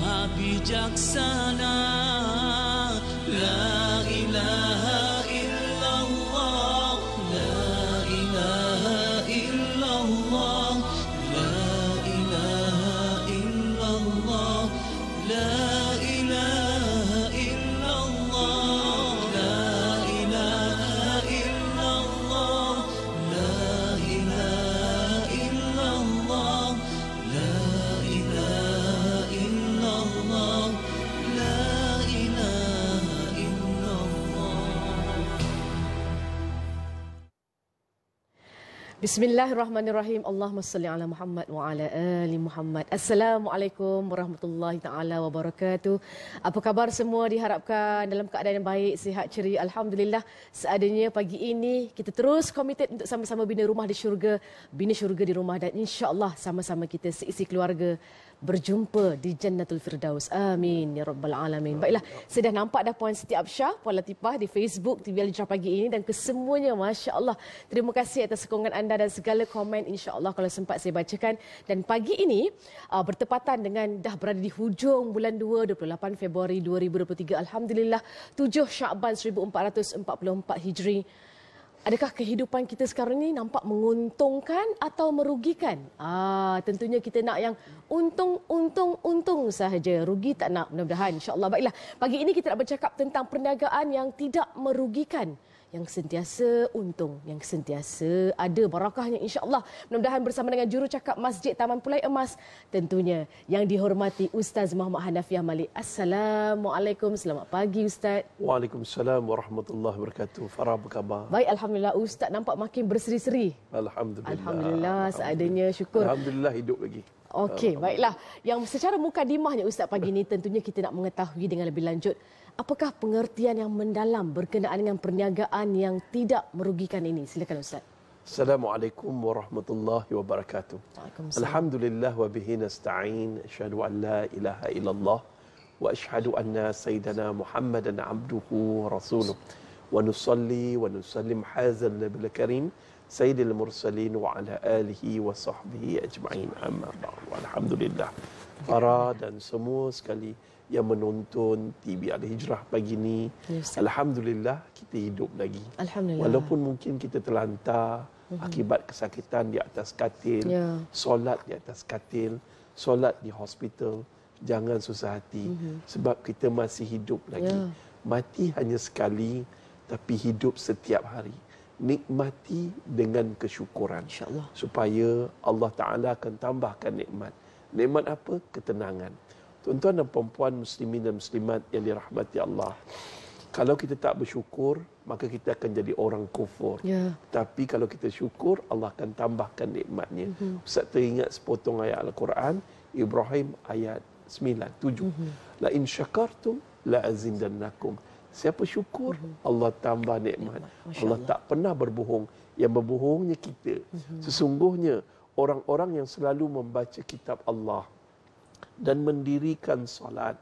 maha bijaksana. Bismillahirrahmanirrahim. Allahumma salli ala Muhammad wa ala ali Muhammad. Assalamualaikum warahmatullahi taala wabarakatuh. Apa khabar semua? Diharapkan dalam keadaan yang baik, sihat ceria. Alhamdulillah, seadanya pagi ini kita terus committed untuk sama-sama bina rumah di syurga, bina syurga di rumah dan insya-Allah sama-sama kita seisi keluarga berjumpa di Jannatul Firdaus. Amin. Ya Rabbal Alamin. Baiklah, saya dah nampak dah Puan Siti Absyah, Puan Latifah di Facebook TV Al-Jurah pagi ini dan kesemuanya. Masya Allah. Terima kasih atas sokongan anda dan segala komen. Insya Allah kalau sempat saya bacakan. Dan pagi ini uh, bertepatan dengan dah berada di hujung bulan 2, 28 Februari 2023. Alhamdulillah, 7 Syakban 1444 Hijri. Adakah kehidupan kita sekarang ni nampak menguntungkan atau merugikan? Ah, tentunya kita nak yang untung, untung, untung sahaja. Rugi tak nak. Mudah-mudahan insya-Allah baiklah. Pagi ini kita nak bercakap tentang perniagaan yang tidak merugikan yang sentiasa untung, yang sentiasa ada barakahnya insya-Allah. Mudah-mudahan bersama dengan juru cakap Masjid Taman Pulai Emas tentunya yang dihormati Ustaz Muhammad Hanafiah Malik. Assalamualaikum, selamat pagi Ustaz. Waalaikumsalam warahmatullahi wabarakatuh. Farah apa khabar? Baik alhamdulillah Ustaz nampak makin berseri-seri. Alhamdulillah. Alhamdulillah, alhamdulillah. seadanya syukur. Alhamdulillah hidup lagi. Okey, baiklah. Yang secara mukadimahnya Ustaz pagi ini tentunya kita nak mengetahui dengan lebih lanjut Apakah pengertian yang mendalam berkenaan dengan perniagaan yang tidak merugikan ini? Silakan Ustaz. Assalamualaikum warahmatullahi wabarakatuh. Alhamdulillah wa bihi nasta'in. Asyhadu an la ilaha illallah wa asyhadu anna sayyidana Muhammadan abduhu wa rasuluh. Wa nusalli wa nusallim hazal nabil karim sayyidil mursalin wa ala alihi wa sahbihi ajma'in amma ba'du. Alhamdulillah. Para dan semua sekali yang menonton TV Al Hijrah pagi ini. Yes. Alhamdulillah kita hidup lagi. Alhamdulillah. Walaupun mungkin kita terlantar mm-hmm. akibat kesakitan di atas katil, yeah. solat di atas katil, solat di hospital, jangan susah hati mm-hmm. sebab kita masih hidup lagi. Yeah. Mati hanya sekali tapi hidup setiap hari. Nikmati dengan kesyukuran. insya Supaya Allah Taala akan tambahkan nikmat. Nikmat apa? Ketenangan. Tuan-tuan dan perempuan muslimin dan muslimat yang dirahmati Allah. Kalau kita tak bersyukur, maka kita akan jadi orang kufur. Ya. Tapi kalau kita syukur, Allah akan tambahkan nikmatnya. Mm-hmm. Ustaz teringat sepotong ayat Al-Quran, Ibrahim ayat 9, 7. Mm-hmm. La in syakartum la azindannakum. Siapa syukur, mm-hmm. Allah tambah nikmat. Allah. Allah tak pernah berbohong. Yang berbohongnya kita. Mm-hmm. Sesungguhnya, orang-orang yang selalu membaca kitab Allah, dan mendirikan solat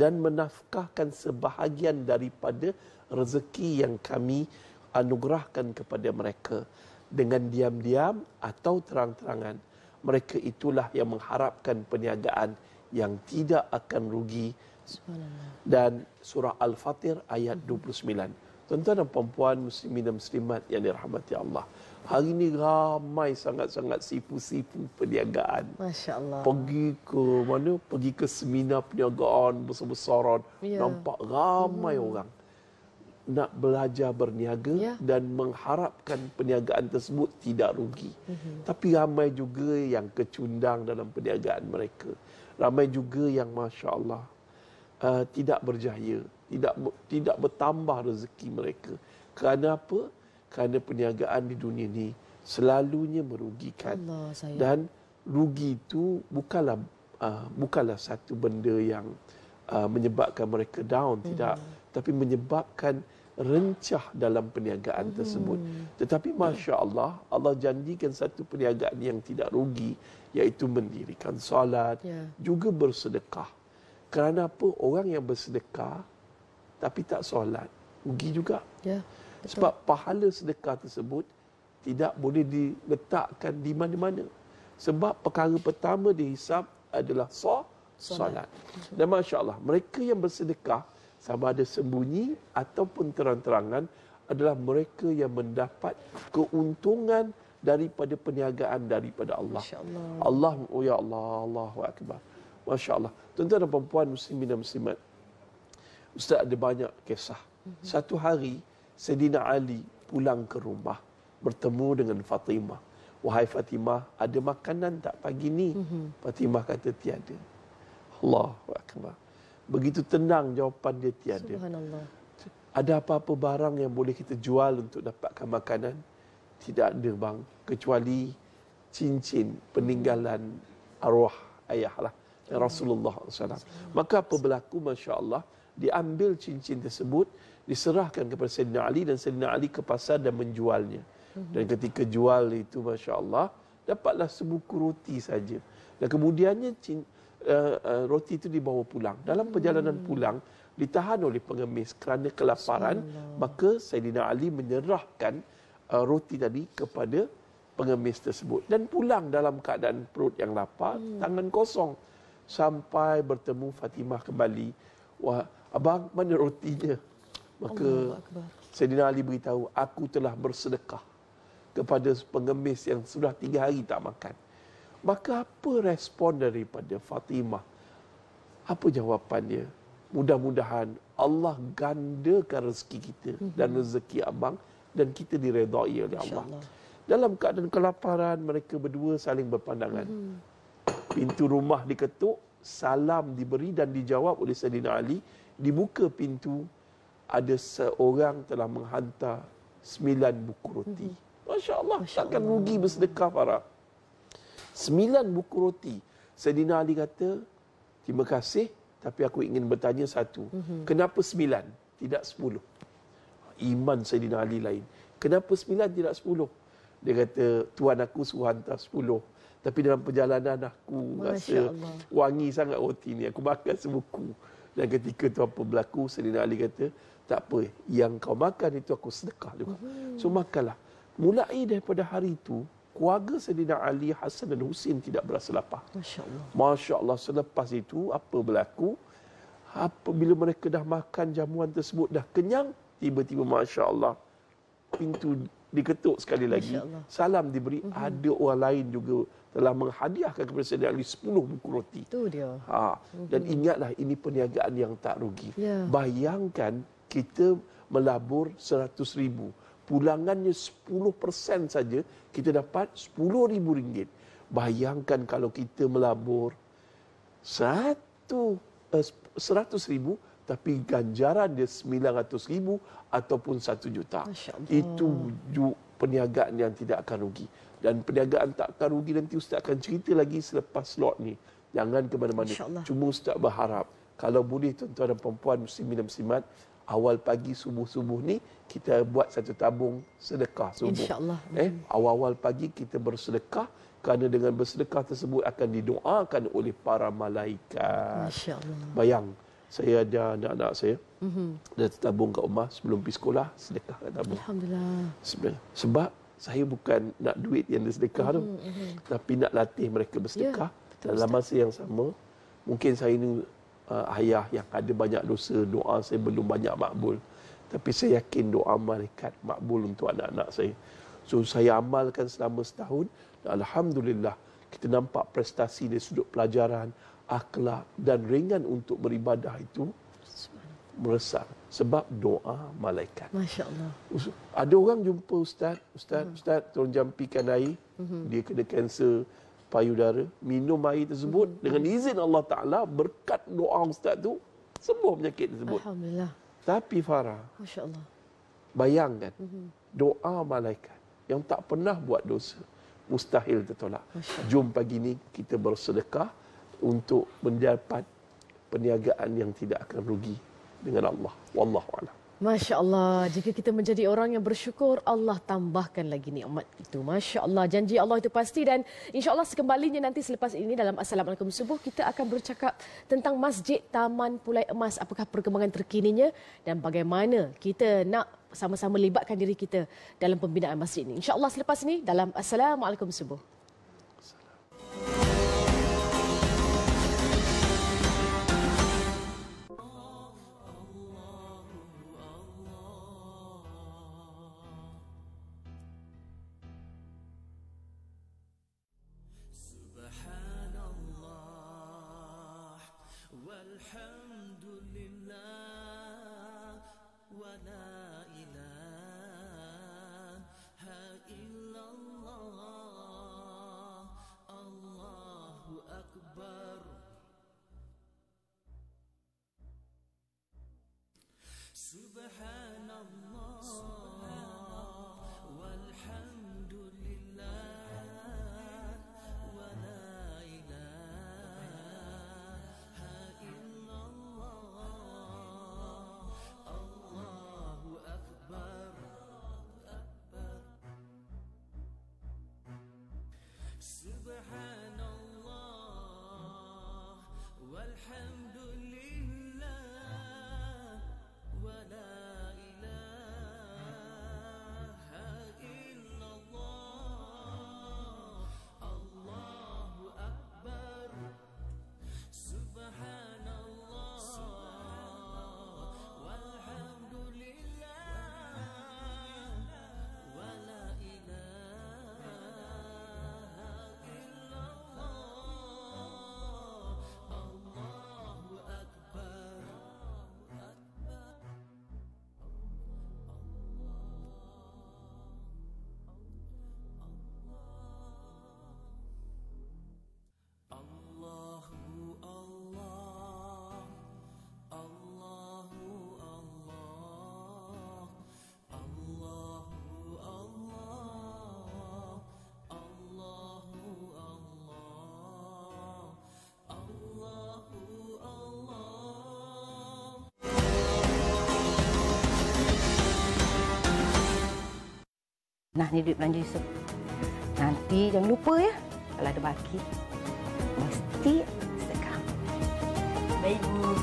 dan menafkahkan sebahagian daripada rezeki yang kami anugerahkan kepada mereka dengan diam-diam atau terang-terangan mereka itulah yang mengharapkan peniagaan yang tidak akan rugi dan surah al-fatir ayat 29 tuan-tuan dan puan-puan muslimin dan muslimat yang dirahmati Allah Hari ini ramai sangat-sangat sipu-sipu perniagaan. Masya Allah. Pergi ke mana? Pergi ke seminar perniagaan besar-besaran. Ya. Nampak ramai hmm. orang nak belajar berniaga ya. dan mengharapkan perniagaan tersebut tidak rugi. Hmm. Tapi ramai juga yang kecundang dalam perniagaan mereka. Ramai juga yang Masya Allah uh, tidak berjaya. Tidak, tidak bertambah rezeki mereka. Kerana Kerana apa? kerana perniagaan di dunia ini selalunya merugikan Allah, dan rugi itu bukanlah uh, bukanlah satu benda yang uh, menyebabkan mereka down hmm. tidak tapi menyebabkan rencah dalam perniagaan hmm. tersebut tetapi masya-Allah Allah janjikan satu perniagaan yang tidak rugi iaitu mendirikan solat yeah. juga bersedekah kerana apa orang yang bersedekah tapi tak solat rugi juga yeah. Betul. Sebab pahala sedekah tersebut tidak boleh diletakkan di mana-mana. Sebab perkara pertama dihisap adalah so, solat. Dan Masya Allah, mereka yang bersedekah sama ada sembunyi ataupun terang-terangan adalah mereka yang mendapat keuntungan daripada perniagaan daripada Allah. Allah. Allah, oh ya Allah, Allahu Akbar. Masya Allah. Tuan-tuan dan perempuan, muslimin dan muslimat. Ustaz ada banyak kisah. Mhm. Satu hari, Sedina Ali pulang ke rumah bertemu dengan Fatimah. Wahai Fatimah, ada makanan tak pagi ni? Mm-hmm. Fatimah kata tiada. Allahu akbar. Begitu tenang jawapan dia tiada. Subhanallah. Ada apa-apa barang yang boleh kita jual untuk dapatkan makanan? Tidak ada bang, kecuali cincin peninggalan arwah ayahlah Rasulullah sallallahu alaihi wasallam. Maka apa berlaku masya-Allah? masya allah diambil cincin tersebut diserahkan kepada Sayyidina Ali dan Sayyidina Ali ke pasar dan menjualnya. Mhm. Dan ketika jual itu masya-Allah dapatlah sebuku roti saja. Dan kemudiannya cin, uh, uh, roti itu dibawa pulang. Dalam hmm. perjalanan pulang ditahan oleh pengemis kerana kelaparan, maka Sayyidina Ali menyerahkan uh, roti tadi kepada pengemis tersebut dan pulang dalam keadaan perut yang lapar, hmm. tangan kosong sampai bertemu Fatimah kembali. Wah, Abang, mana rotinya? Maka Sayyidina Ali beritahu, aku telah bersedekah kepada pengemis yang sudah tiga hari tak makan. Maka apa respon daripada Fatimah? Apa jawapannya? Mudah-mudahan Allah gandakan rezeki kita mhm. dan rezeki abang dan kita diredai oleh Allah. Dalam keadaan kelaparan, mereka berdua saling berpandangan. Mhm. Pintu rumah diketuk, salam diberi dan dijawab oleh Sayyidina Ali dibuka pintu ada seorang telah menghantar sembilan buku roti. Mhm. Masya Allah, Masya takkan rugi bersedekah para. Sembilan buku roti. Sedina Ali kata, terima kasih tapi aku ingin bertanya satu. Mm-hmm. Kenapa sembilan, tidak sepuluh? Iman sedina Ali lain. Kenapa sembilan, tidak sepuluh? Dia kata, tuan aku suruh hantar sepuluh. Tapi dalam perjalanan aku Masya rasa Allah. wangi sangat roti ni. Aku makan sebuku. Dan ketika itu apa berlaku, Selina Ali kata, tak apa, yang kau makan itu aku sedekah juga. Hmm. So makanlah. Mulai daripada hari itu, keluarga Selina Ali, Hasan dan Husin tidak berasa lapar. Masya Allah. Masya Allah, selepas itu apa berlaku, apabila mereka dah makan jamuan tersebut, dah kenyang, tiba-tiba Masya Allah, pintu diketuk sekali lagi. Salam diberi. Mm-hmm. Ada orang lain juga telah menghadiahkan kepada saya Ali 10 buku roti. Itu dia. Ha. Dan mm-hmm. ingatlah ini perniagaan yang tak rugi. Yeah. Bayangkan kita melabur 100 ribu. Pulangannya 10% saja kita dapat 10 ribu ringgit. Bayangkan kalau kita melabur 100 eh, ribu tapi ganjaran dia 900 ribu ataupun 1 juta. Itu perniagaan yang tidak akan rugi. Dan perniagaan tak akan rugi nanti Ustaz akan cerita lagi selepas slot ni. Jangan ke mana-mana. Cuma Ustaz berharap kalau boleh tuan-tuan dan perempuan mesti minum muslimat awal pagi subuh-subuh ni kita buat satu tabung sedekah subuh. InsyaAllah. Eh, awal-awal pagi kita bersedekah kerana dengan bersedekah tersebut akan didoakan oleh para malaikat. InsyaAllah. Bayang saya ajar anak-anak saya. Mm-hmm. Dan tabung kat rumah sebelum pergi sekolah, sedekah kat tabung. Alhamdulillah. Sebab saya bukan nak duit yang dia sedekah mm-hmm. tu. Mm-hmm. Tapi nak latih mereka bersedekah. Yeah, ya, dalam masa yang sama, mungkin saya ni uh, ayah yang ada banyak dosa, doa saya belum banyak makbul. Tapi saya yakin doa mereka makbul untuk anak-anak saya. So saya amalkan selama setahun. Alhamdulillah, kita nampak prestasi dari sudut pelajaran, akhlak dan ringan untuk beribadah itu meresap sebab doa malaikat. Masya Allah. Ada orang jumpa ustaz, ustaz, hmm. ustaz tolong jampikan air. Hmm. Dia kena kanser payudara, minum air tersebut hmm. dengan izin Allah Taala berkat doa ustaz tu sembuh penyakit tersebut. Alhamdulillah. Tapi Farah. Masya Allah. Bayangkan hmm. doa malaikat yang tak pernah buat dosa mustahil tertolak. Jom pagi ni kita bersedekah untuk mendapat perniagaan yang tidak akan rugi dengan Allah. Wallahu a'lam. Masya Allah, jika kita menjadi orang yang bersyukur, Allah tambahkan lagi nikmat itu. Masya Allah, janji Allah itu pasti dan insya Allah sekembalinya nanti selepas ini dalam Assalamualaikum Subuh, kita akan bercakap tentang Masjid Taman Pulai Emas, apakah perkembangan terkininya dan bagaimana kita nak sama-sama libatkan diri kita dalam pembinaan masjid ini. Insya Allah selepas ini dalam Assalamualaikum Subuh. setengah ni duit belanja Yusuf. Nanti jangan lupa ya. Kalau ada baki, mesti sedekah. Baik, Bu.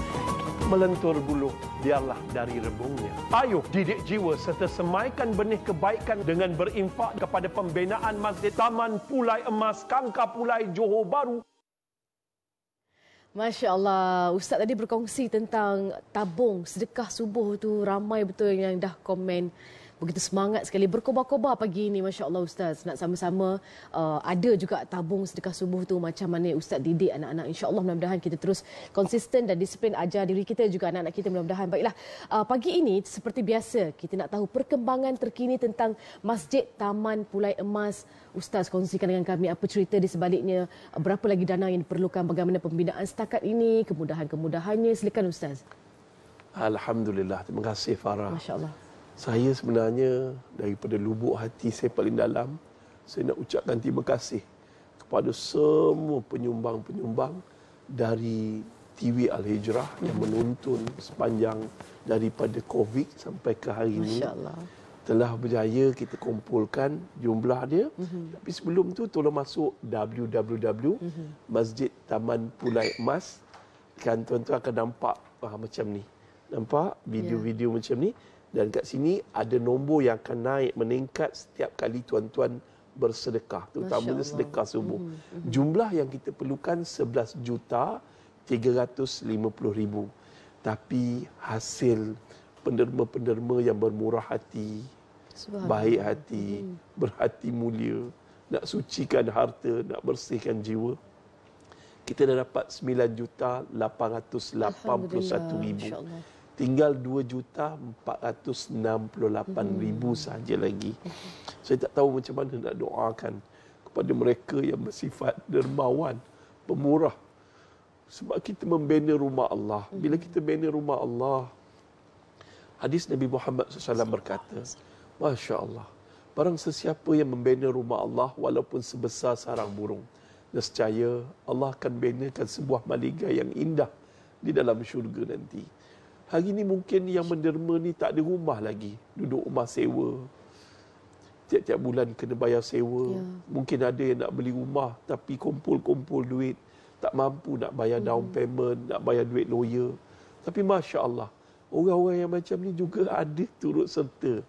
Melentur bulu, biarlah dari rebungnya. Ayuh didik jiwa serta semaikan benih kebaikan dengan berinfak kepada pembinaan Masjid Taman Pulai Emas Kangka Pulai Johor Baru. Masya Allah, Ustaz tadi berkongsi tentang tabung sedekah subuh tu ramai betul yang dah komen begitu semangat sekali berkobar-kobar pagi ini Masya Allah Ustaz nak sama-sama uh, ada juga tabung sedekah subuh tu macam mana Ustaz didik anak-anak Insya Allah mudah-mudahan kita terus konsisten dan disiplin ajar diri kita juga anak-anak kita mudah-mudahan baiklah uh, pagi ini seperti biasa kita nak tahu perkembangan terkini tentang Masjid Taman Pulai Emas Ustaz kongsikan dengan kami apa cerita di sebaliknya uh, berapa lagi dana yang diperlukan bagaimana pembinaan setakat ini kemudahan-kemudahannya silakan Ustaz Alhamdulillah terima kasih Farah Masya Allah saya sebenarnya daripada lubuk hati saya paling dalam saya nak ucapkan terima kasih kepada semua penyumbang-penyumbang dari TV Al Hijrah yang menonton sepanjang daripada Covid sampai ke hari ini. Insyaallah Telah berjaya kita kumpulkan jumlah dia. Mm-hmm. Tapi sebelum tu tolong masuk www mhm. Masjid Taman Pulai Emas. Kan tuan-tuan akan nampak ah, macam ni. Nampak ya. video-video yeah. macam ni. Dan kat sini ada nombor yang akan naik meningkat setiap kali tuan-tuan bersedekah. Terutamanya sedekah subuh. Mm -hmm. Jumlah yang kita perlukan 11 juta 350 ribu. Tapi hasil penderma-penderma yang bermurah hati, baik hati, mm. berhati mulia, nak sucikan harta, nak bersihkan jiwa, kita dah dapat 9 juta 881 ribu. Insya Allah tinggal 2 juta 468 ribu hmm. saja lagi. Saya tak tahu macam mana nak doakan kepada mereka yang bersifat dermawan, pemurah. Sebab kita membina rumah Allah. Bila hmm. kita bina rumah Allah, hadis Nabi Muhammad SAW berkata, Masya Allah, barang sesiapa yang membina rumah Allah walaupun sebesar sarang burung, nescaya Allah akan binakan sebuah maligai yang indah di dalam syurga nanti. Hari ini mungkin yang menderma ni tak ada rumah lagi. Duduk rumah sewa. Tiap-tiap bulan kena bayar sewa. Ya. Mungkin ada yang nak beli rumah tapi kumpul-kumpul duit. Tak mampu nak bayar hmm. down payment, nak bayar duit lawyer. Tapi Masya Allah, orang-orang yang macam ni juga ada turut serta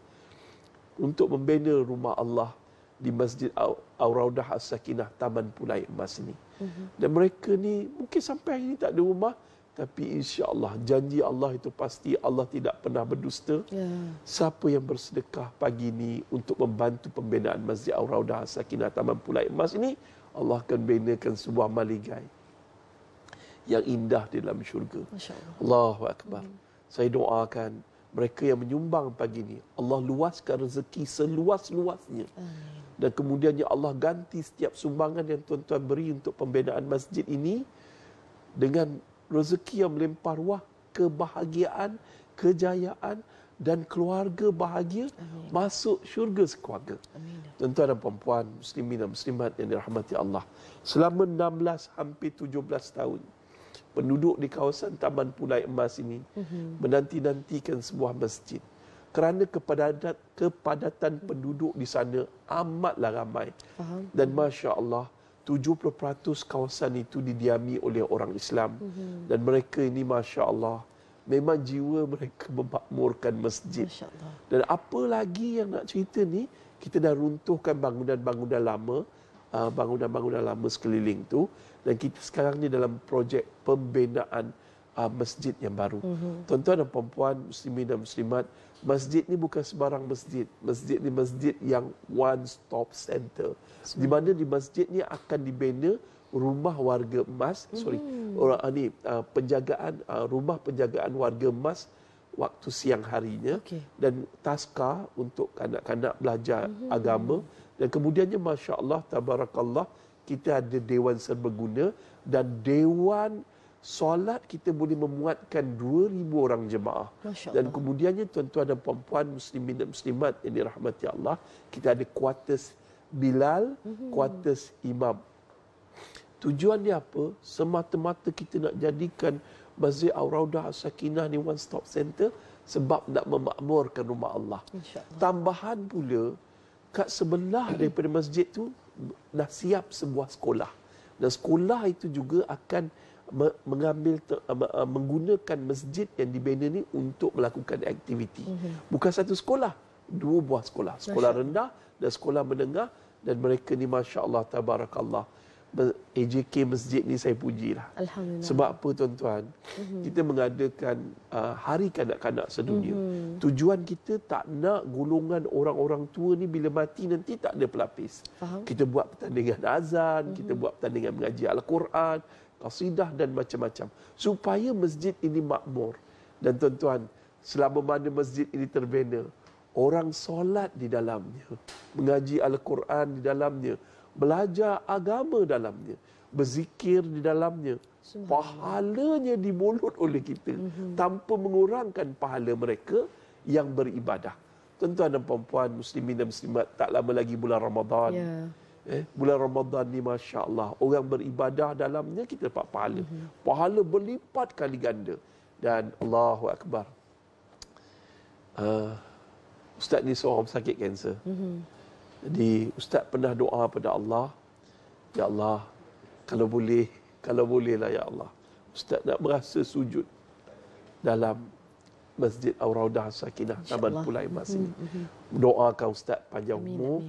untuk membina rumah Allah di Masjid Auraudah As-Sakinah Taman Pulai Emas ni. Hmm. Dan mereka ni mungkin sampai hari ni tak ada rumah, tapi insya Allah janji Allah itu pasti Allah tidak pernah berdusta. Ya. Siapa yang bersedekah pagi ini untuk membantu pembinaan Masjid Al-Rawdah Sakinah Taman Pulau Emas ini, Allah akan binakan sebuah maligai yang indah di dalam syurga. Allah. Allahu Akbar. Hmm. Saya doakan mereka yang menyumbang pagi ini, Allah luaskan rezeki seluas-luasnya. Dan kemudiannya Allah ganti setiap sumbangan yang tuan-tuan beri untuk pembinaan masjid ini dengan rezeki yang melimpah ruah, kebahagiaan, kejayaan dan keluarga bahagia Amin. masuk syurga sekeluarga. Amin. Tuan-tuan dan puan-puan, muslimin dan muslimat yang dirahmati Allah. Selama 16 hampir 17 tahun, penduduk di kawasan Taman Pulai Emas ini mhm. menanti-nantikan sebuah masjid. Kerana kepadatan, penduduk di sana amatlah ramai. Faham. Dan Masya Allah, 70% kawasan itu didiami oleh orang Islam mm-hmm. dan mereka ini masya-Allah memang jiwa mereka memakmurkan masjid. Dan apa lagi yang nak cerita ni, kita dah runtuhkan bangunan-bangunan lama, ah, bangunan-bangunan lama sekeliling tu dan kita sekarang ni dalam projek pembinaan uh, masjid yang baru. Mhm. Tuan-tuan mm-hmm. dan perempuan muslimin dan muslimat, masjid ni bukan sebarang masjid. Masjid ni masjid yang one stop center. mm Di mana di masjid ni akan dibina rumah warga emas, mm-hmm. sorry, mhm. orang ah, ni uh, penjagaan uh, rumah penjagaan warga emas waktu siang harinya okay. dan taska untuk kanak-kanak belajar mm-hmm. agama dan kemudiannya masya-Allah tabarakallah kita ada dewan serbaguna dan dewan solat kita boleh memuatkan 2000 orang jemaah. Dan kemudiannya tuan-tuan dan puan-puan muslimin dan muslimat yang dirahmati Allah, kita ada kuartus Bilal, mhm. kuartus Imam. Tujuan dia apa? Semata-mata kita nak jadikan Masjid Aurauda Sakinah ni one stop center sebab nak memakmurkan rumah Allah. InsyaAllah. Tambahan pula kat sebelah daripada masjid tu dah siap sebuah sekolah. Dan sekolah itu juga akan mengambil eh, eh, menggunakan masjid yang dibina ni untuk melakukan aktiviti. Mhm. Bukan satu sekolah, dua buah sekolah. Sekolah rendah dan sekolah menengah dan mereka ni masya-Allah tabarakallah. AJK masjid ni saya pujilah. Alhamdulillah. Sebab apa tuan-tuan? Mhm. Kita mengadakan eh, hari kanak-kanak sedunia. Mhm. Tujuan kita tak nak golongan orang-orang tua ni bila mati nanti tak ada pelapis. Kita buat pertandingan azan, kita buat pertandingan mengaji al-Quran qasidah dan macam-macam supaya masjid ini makmur dan tuan-tuan selama mana masjid ini terbina orang solat di dalamnya mengaji al-Quran di dalamnya belajar agama dalamnya berzikir di dalamnya pahalanya dimulut oleh kita mhm. tanpa mengurangkan pahala mereka yang beribadah tuan-tuan dan puan-puan muslimin dan muslimat tak lama lagi bulan Ramadan yeah. Eh, bulan Ramadan ni Masya Allah Orang beribadah dalamnya kita dapat pahala mm-hmm. Pahala berlipat kali ganda Dan Allahu Akbar uh, Ustaz ni seorang sakit kanser mm-hmm. Jadi Ustaz pernah doa pada Allah Ya Allah Kalau boleh Kalau boleh lah Ya Allah Ustaz nak merasa sujud Dalam Masjid Auraudah Sakinah Taman Pulai Masih mm-hmm. Mhm. Doakan Ustaz panjang umur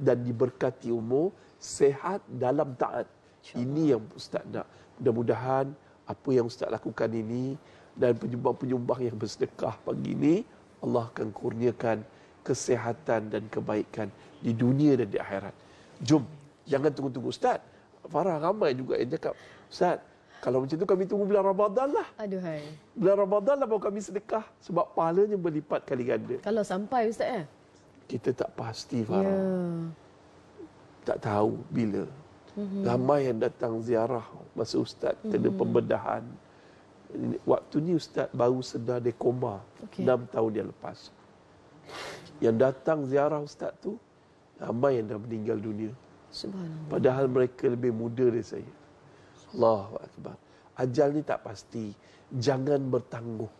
dan diberkati umur sehat dalam taat. Ini yang ustaz nak. Mudah-mudahan apa yang ustaz lakukan ini dan penyumbang-penyumbang yang bersedekah pagi ini Allah akan kurniakan kesehatan dan kebaikan di dunia dan di akhirat. Jom, jangan tunggu-tunggu ustaz. Farah ramai juga yang cakap, ustaz, kalau macam tu kami tunggu bulan Ramadan lah. Aduhai. Bulan Ramadan lah baru kami sedekah sebab pahalanya berlipat kali ganda. Kalau sampai ustaz eh? Ya? kita tak pasti ya. Farah. Yeah. Tak tahu bila. Mm-hmm. Ramai yang datang ziarah masa ustaz mm-hmm. kena mhm. pembedahan. Waktu ni ustaz baru sedar dia koma. Okay. 6 tahun dia lepas. Yang datang ziarah ustaz tu ramai yang dah meninggal dunia. Padahal mereka lebih muda dari saya. Allah Allahuakbar. Ajal ni tak pasti. Jangan bertangguh.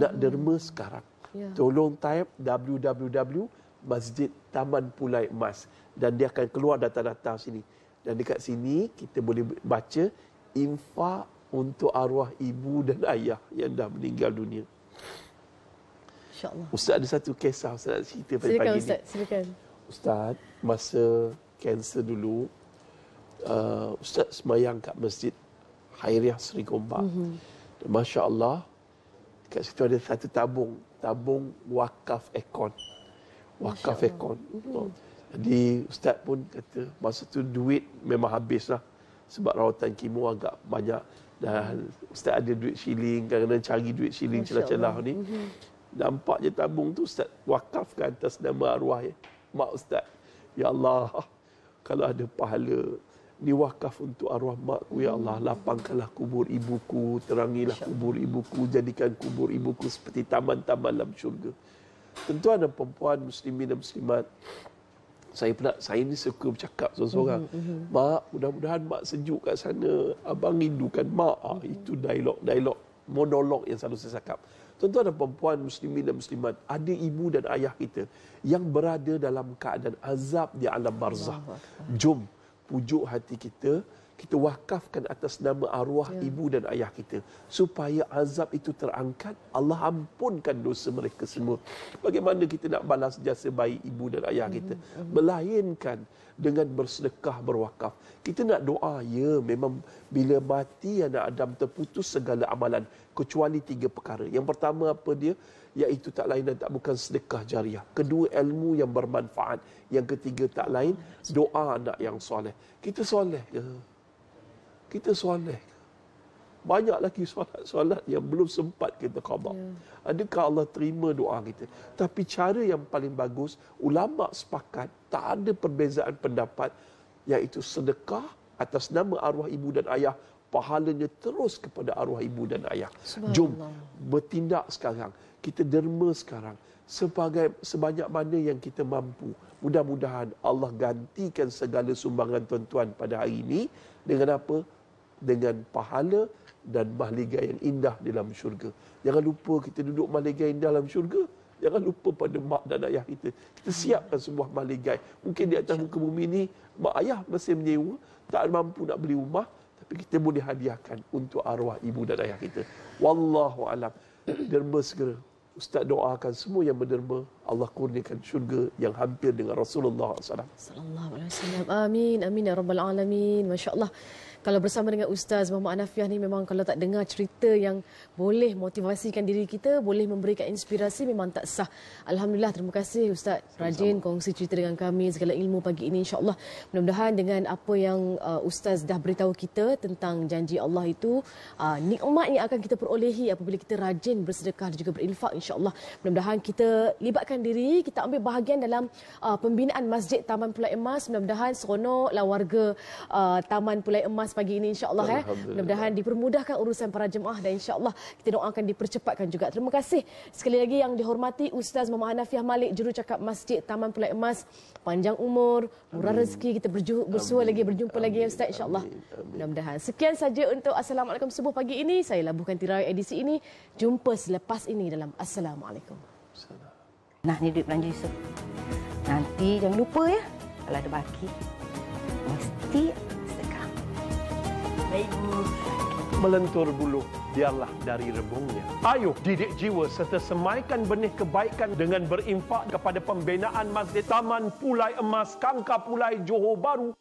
Nak mhm. derma sekarang. Yeah. Tolong type www Masjid Taman Pulai Emas dan dia akan keluar data-data sini. Dan dekat sini kita boleh baca infa untuk arwah ibu dan ayah yang dah meninggal dunia. InsyaAllah. Ustaz ada satu kisah Ustaz nak cerita pagi pagi Ustaz, ini. Silakan Ustaz, silakan. Ustaz, masa kanser dulu, uh, Ustaz semayang kat Masjid Hairiah Sri Gombak. Mm-hmm. Masya Allah, kat situ ada satu tabung. Tabung wakaf ekon wakaf ekon. Jadi ustaz pun kata masa tu duit memang habis lah sebab rawatan kimo agak banyak dan ustaz ada duit shilling kerana cari duit shilling celah-celah ni. Mm-hmm. Nampak je tabung tu ustaz wakaf wakafkan atas nama arwah ya. Mak ustaz. Ya Allah. Kalau ada pahala ni wakaf untuk arwah makku ya Allah mm-hmm. lapangkanlah kubur ibuku terangilah kubur ibuku jadikan kubur ibuku seperti taman-taman dalam syurga tentu ada perempuan muslimin dan muslimat saya pernah saya ni suka bercakap seorang-seorang mm-hmm. mak mudah-mudahan mak sejuk kat sana abang rindukan mak ah, itu dialog-dialog monolog yang selalu saya cakap tentu ada perempuan muslimin dan muslimat ada ibu dan ayah kita yang berada dalam keadaan azab di alam barzah jom pujuk hati kita kita wakafkan atas nama arwah ya. ibu dan ayah kita supaya azab itu terangkat Allah ampunkan dosa mereka semua bagaimana kita nak balas jasa baik ibu dan ayah kita ya, ya. melainkan dengan bersedekah berwakaf kita nak doa ya memang bila mati anak Adam terputus segala amalan kecuali tiga perkara yang pertama apa dia iaitu tak lain dan tak bukan sedekah jariah kedua ilmu yang bermanfaat yang ketiga tak lain doa anak yang soleh kita soleh ya kita soleh. Banyak lagi solat-solat yang belum sempat kita khabar. Ya. Adakah Allah terima doa kita? Tapi cara yang paling bagus, ulama sepakat, tak ada perbezaan pendapat, iaitu sedekah atas nama arwah ibu dan ayah, pahalanya terus kepada arwah ibu dan ayah. Jom bertindak sekarang. Kita derma sekarang. Sebagai, sebanyak mana yang kita mampu. Mudah-mudahan Allah gantikan segala sumbangan tuan-tuan pada hari ini dengan apa? dengan pahala dan mahligai yang indah di dalam syurga. Jangan lupa kita duduk mahligai indah dalam syurga. Jangan lupa pada mak dan ayah kita. Kita siapkan sebuah mahligai. Mungkin di atas muka bumi ini, mak ayah masih menyewa. Tak mampu nak beli rumah. Tapi kita boleh hadiahkan untuk arwah ibu dan ayah kita. Wallahu alam. Derma segera. Ustaz doakan semua yang menderma Allah kurniakan syurga yang hampir dengan Rasulullah SAW. Sallallahu alaihi wasallam. Amin. Amin ya rabbal alamin. masya kalau bersama dengan Ustaz Muhammad Anafiah ni memang kalau tak dengar cerita yang boleh motivasikan diri kita, boleh memberikan inspirasi memang tak sah. Alhamdulillah terima kasih Ustaz rajin kongsi cerita dengan kami segala ilmu pagi ini insya Allah. Mudah-mudahan dengan apa yang uh, Ustaz dah beritahu kita tentang janji Allah itu, uh, nikmat yang akan kita perolehi apabila kita rajin bersedekah dan juga berinfak Allah. Mudah-mudahan kita libatkan diri, kita ambil bahagian dalam uh, pembinaan Masjid Taman Pulau Emas. Mudah-mudahan seronoklah warga uh, Taman Pulau Emas pagi ini insyaallah ya, mudah-mudahan dipermudahkan urusan para jemaah dan insyaallah kita doakan dipercepatkan juga terima kasih sekali lagi yang dihormati Ustaz Muhammad Hanafiah Malik jurucakap Masjid Taman Pulau Emas panjang umur murah Amin. rezeki kita bersua lagi berjumpa Amin. lagi Ustaz insyaallah mudah-mudahan sekian saja untuk assalamualaikum subuh pagi ini saya labuhkan tirai edisi ini jumpa selepas ini dalam assalamualaikum nah ni duit belanja Yusuf nanti jangan lupa ya kalau ada baki mesti Melentur bulu, biarlah dari rebungnya. Ayo didik jiwa serta semaikan benih kebaikan dengan berimpak kepada pembinaan masjid Taman Pulai Emas Kangka Pulai Johor Baru.